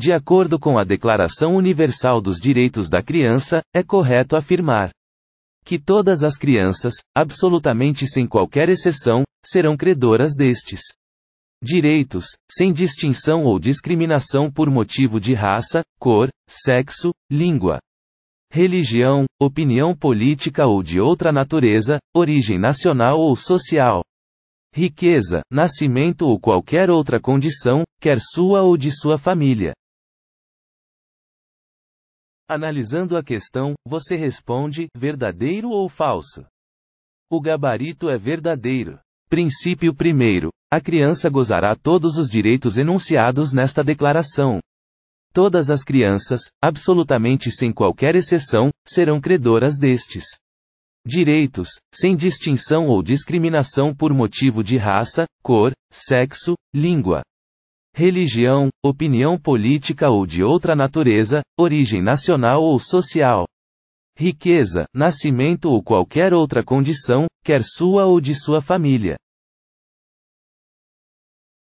De acordo com a Declaração Universal dos Direitos da Criança, é correto afirmar que todas as crianças, absolutamente sem qualquer exceção, serão credoras destes direitos, sem distinção ou discriminação por motivo de raça, cor, sexo, língua, religião, opinião política ou de outra natureza, origem nacional ou social, riqueza, nascimento ou qualquer outra condição, quer sua ou de sua família. Analisando a questão, você responde: verdadeiro ou falso? O gabarito é verdadeiro. Princípio primeiro. A criança gozará todos os direitos enunciados nesta declaração. Todas as crianças, absolutamente sem qualquer exceção, serão credoras destes direitos, sem distinção ou discriminação por motivo de raça, cor, sexo, língua, religião, opinião política ou de outra natureza, origem nacional ou social, riqueza, nascimento ou qualquer outra condição, quer sua ou de sua família.